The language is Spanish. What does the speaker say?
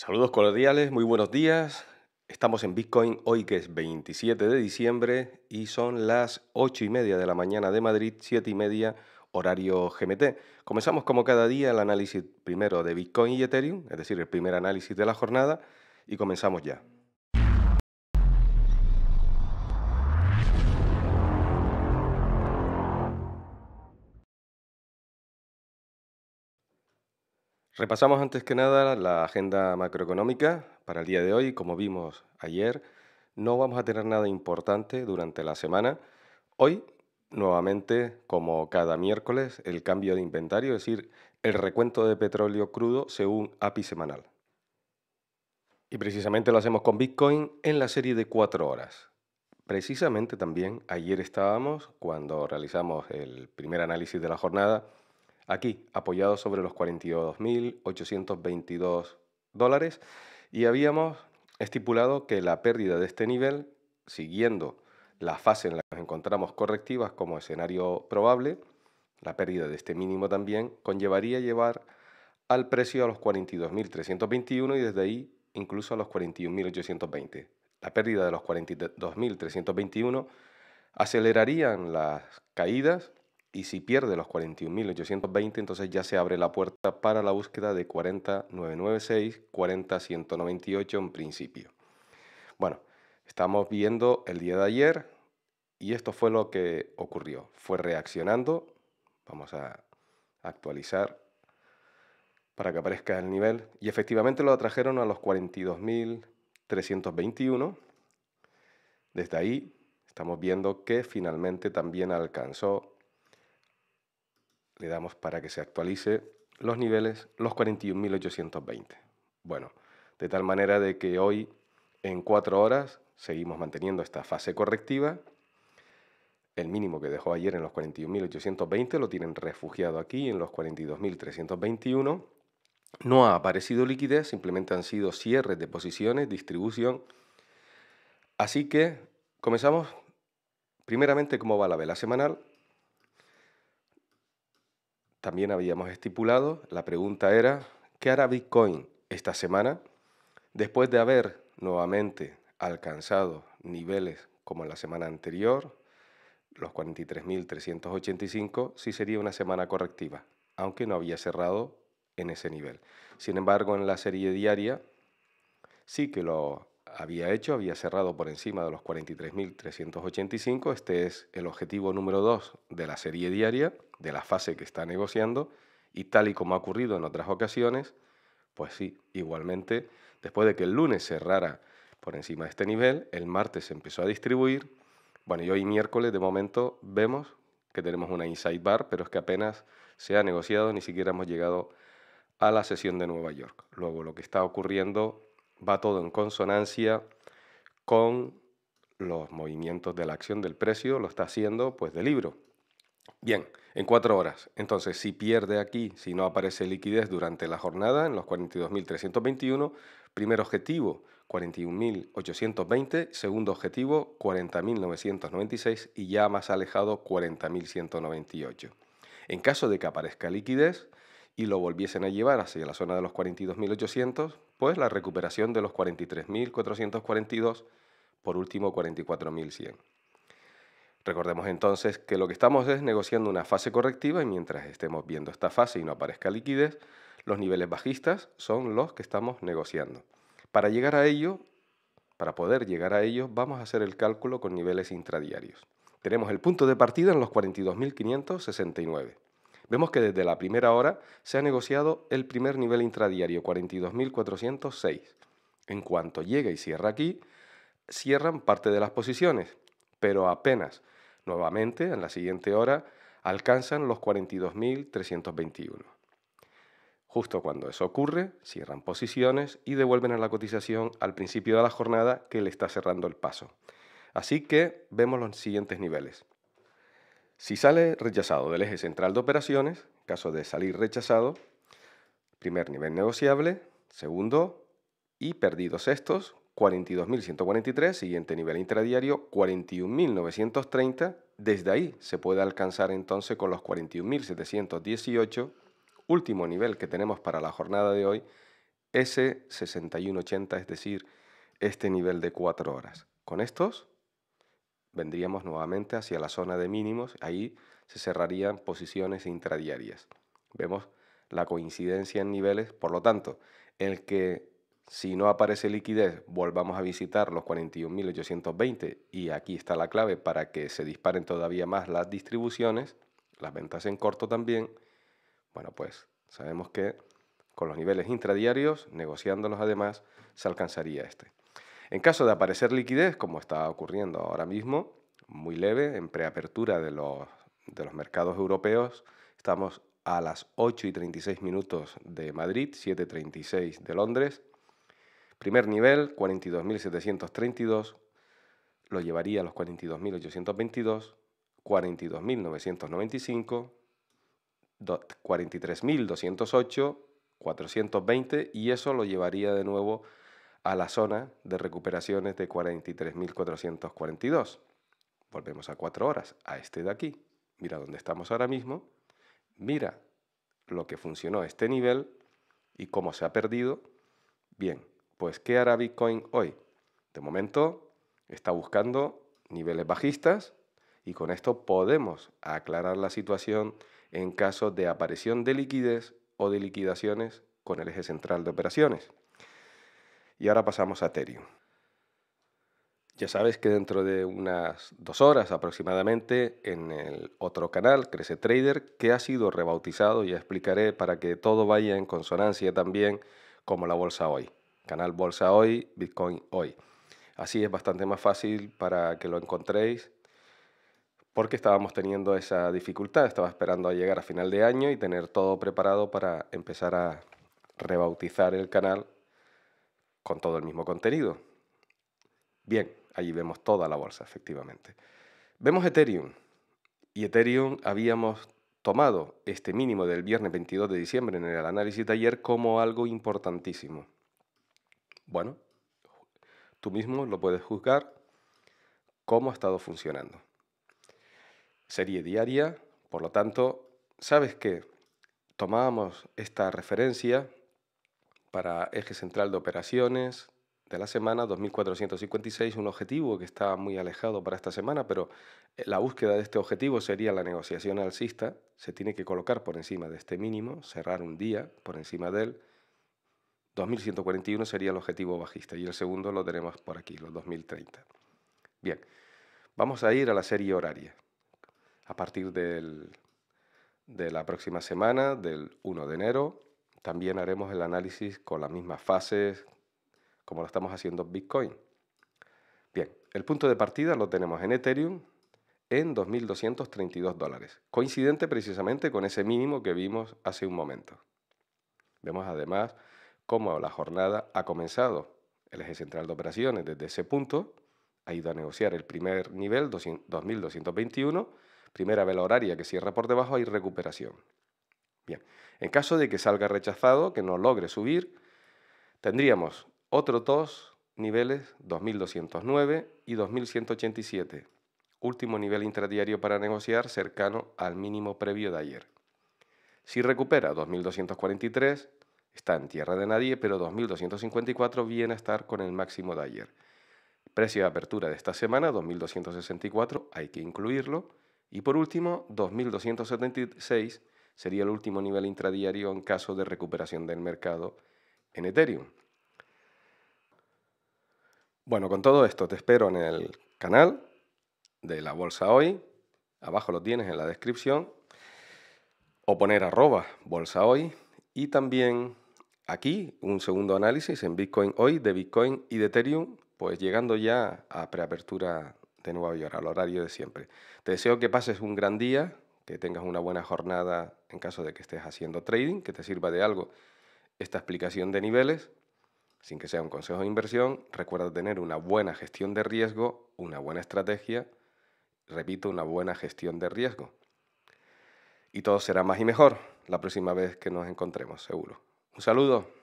Saludos cordiales, muy buenos días. Estamos en Bitcoin hoy que es 27 de diciembre y son las 8 y media de la mañana de Madrid, 7 y media horario GMT. Comenzamos como cada día el análisis primero de Bitcoin y Ethereum, es decir, el primer análisis de la jornada y comenzamos ya. Repasamos antes que nada la agenda macroeconómica para el día de hoy. Como vimos ayer, no vamos a tener nada importante durante la semana. Hoy, nuevamente, como cada miércoles, el cambio de inventario, es decir, el recuento de petróleo crudo según API semanal. Y precisamente lo hacemos con Bitcoin en la serie de cuatro horas. Precisamente también ayer estábamos, cuando realizamos el primer análisis de la jornada, aquí, apoyado sobre los 42.822 dólares, y habíamos estipulado que la pérdida de este nivel, siguiendo la fase en la que nos encontramos correctivas como escenario probable, la pérdida de este mínimo también conllevaría llevar al precio a los 42.321 y desde ahí incluso a los 41.820. La pérdida de los 42.321 acelerarían las caídas y si pierde los 41.820, entonces ya se abre la puerta para la búsqueda de 40996, 40198 en principio. Bueno, estamos viendo el día de ayer y esto fue lo que ocurrió. Fue reaccionando, vamos a actualizar para que aparezca el nivel, y efectivamente lo atrajeron a los 42.321. Desde ahí estamos viendo que finalmente también alcanzó le damos para que se actualice los niveles, los 41.820. Bueno, de tal manera de que hoy en cuatro horas seguimos manteniendo esta fase correctiva. El mínimo que dejó ayer en los 41.820 lo tienen refugiado aquí en los 42.321. No ha aparecido liquidez, simplemente han sido cierres de posiciones, distribución. Así que comenzamos primeramente cómo va la vela semanal también habíamos estipulado, la pregunta era, ¿qué hará Bitcoin esta semana? Después de haber nuevamente alcanzado niveles como en la semana anterior, los 43.385, si sería una semana correctiva, aunque no había cerrado en ese nivel. Sin embargo, en la serie diaria sí que lo había hecho, había cerrado por encima de los 43.385. Este es el objetivo número 2 de la serie diaria, de la fase que está negociando, y tal y como ha ocurrido en otras ocasiones, pues sí, igualmente, después de que el lunes cerrara por encima de este nivel, el martes se empezó a distribuir. Bueno, y hoy miércoles de momento vemos que tenemos una inside bar, pero es que apenas se ha negociado, ni siquiera hemos llegado a la sesión de Nueva York. Luego lo que está ocurriendo va todo en consonancia con los movimientos de la acción del precio, lo está haciendo pues de libro. Bien, en cuatro horas. Entonces, si pierde aquí, si no aparece liquidez durante la jornada, en los 42.321, primer objetivo 41.820, segundo objetivo 40.996 y ya más alejado 40.198. En caso de que aparezca liquidez, y lo volviesen a llevar hacia la zona de los 42.800, pues la recuperación de los 43.442, por último 44.100. Recordemos entonces que lo que estamos es negociando una fase correctiva y mientras estemos viendo esta fase y no aparezca liquidez, los niveles bajistas son los que estamos negociando. Para llegar a ello, para poder llegar a ello, vamos a hacer el cálculo con niveles intradiarios. Tenemos el punto de partida en los 42.569. Vemos que desde la primera hora se ha negociado el primer nivel intradiario, 42.406. En cuanto llega y cierra aquí, cierran parte de las posiciones, pero apenas, nuevamente, en la siguiente hora, alcanzan los 42.321. Justo cuando eso ocurre, cierran posiciones y devuelven a la cotización al principio de la jornada que le está cerrando el paso. Así que vemos los siguientes niveles. Si sale rechazado del eje central de operaciones, caso de salir rechazado, primer nivel negociable, segundo y perdidos estos, 42.143, siguiente nivel intradiario, 41.930. Desde ahí se puede alcanzar entonces con los 41.718, último nivel que tenemos para la jornada de hoy, ese 61.80, es decir, este nivel de 4 horas. Con estos vendríamos nuevamente hacia la zona de mínimos, ahí se cerrarían posiciones intradiarias. Vemos la coincidencia en niveles, por lo tanto, el que si no aparece liquidez volvamos a visitar los 41.820 y aquí está la clave para que se disparen todavía más las distribuciones, las ventas en corto también, bueno pues sabemos que con los niveles intradiarios, negociándolos además, se alcanzaría este. En caso de aparecer liquidez, como está ocurriendo ahora mismo, muy leve, en preapertura de los, de los mercados europeos, estamos a las 8 y 36 minutos de Madrid, 7.36 de Londres. Primer nivel, 42.732, lo llevaría a los 42.822, 42.995, 43.208, 420 y eso lo llevaría de nuevo a a la zona de recuperaciones de 43.442. Volvemos a cuatro horas, a este de aquí. Mira dónde estamos ahora mismo. Mira lo que funcionó este nivel y cómo se ha perdido. Bien, pues ¿qué hará Bitcoin hoy? De momento está buscando niveles bajistas y con esto podemos aclarar la situación en caso de aparición de liquidez o de liquidaciones con el eje central de operaciones. Y ahora pasamos a Ethereum. Ya sabes que dentro de unas dos horas aproximadamente en el otro canal, Crece Trader, que ha sido rebautizado, ya explicaré para que todo vaya en consonancia también como la bolsa hoy. Canal Bolsa Hoy, Bitcoin Hoy. Así es bastante más fácil para que lo encontréis porque estábamos teniendo esa dificultad, estaba esperando a llegar a final de año y tener todo preparado para empezar a rebautizar el canal con todo el mismo contenido. Bien, allí vemos toda la bolsa, efectivamente. Vemos Ethereum. Y Ethereum habíamos tomado este mínimo del viernes 22 de diciembre en el análisis de ayer como algo importantísimo. Bueno, tú mismo lo puedes juzgar cómo ha estado funcionando. Serie diaria, por lo tanto, sabes que tomábamos esta referencia para eje central de operaciones de la semana 2456, un objetivo que está muy alejado para esta semana, pero eh, la búsqueda de este objetivo sería la negociación alcista, se tiene que colocar por encima de este mínimo, cerrar un día por encima de él. 2141 sería el objetivo bajista y el segundo lo tenemos por aquí, los 2030. Bien, vamos a ir a la serie horaria. A partir del, de la próxima semana, del 1 de enero también haremos el análisis con las mismas fases como lo estamos haciendo en Bitcoin. Bien, el punto de partida lo tenemos en Ethereum en 2.232 dólares, coincidente precisamente con ese mínimo que vimos hace un momento. Vemos además cómo la jornada ha comenzado. El eje central de operaciones desde ese punto ha ido a negociar el primer nivel 2.221, primera vela horaria que cierra por debajo, hay recuperación en caso de que salga rechazado, que no logre subir, tendríamos otro dos niveles, 2209 y 2187, último nivel intradiario para negociar cercano al mínimo previo de ayer. Si recupera 2243, está en tierra de nadie, pero 2254 viene a estar con el máximo de ayer. Precio de apertura de esta semana, 2264, hay que incluirlo. Y por último, 2276 sería el último nivel intradiario en caso de recuperación del mercado en Ethereum. Bueno, con todo esto te espero en el canal de la bolsa hoy. Abajo lo tienes en la descripción. O poner arroba bolsa hoy. Y también aquí un segundo análisis en Bitcoin hoy de Bitcoin y de Ethereum, pues llegando ya a preapertura de Nueva York, al horario de siempre. Te deseo que pases un gran día, que tengas una buena jornada en caso de que estés haciendo trading, que te sirva de algo esta explicación de niveles, sin que sea un consejo de inversión. Recuerda tener una buena gestión de riesgo, una buena estrategia, repito, una buena gestión de riesgo. Y todo será más y mejor la próxima vez que nos encontremos, seguro. Un saludo.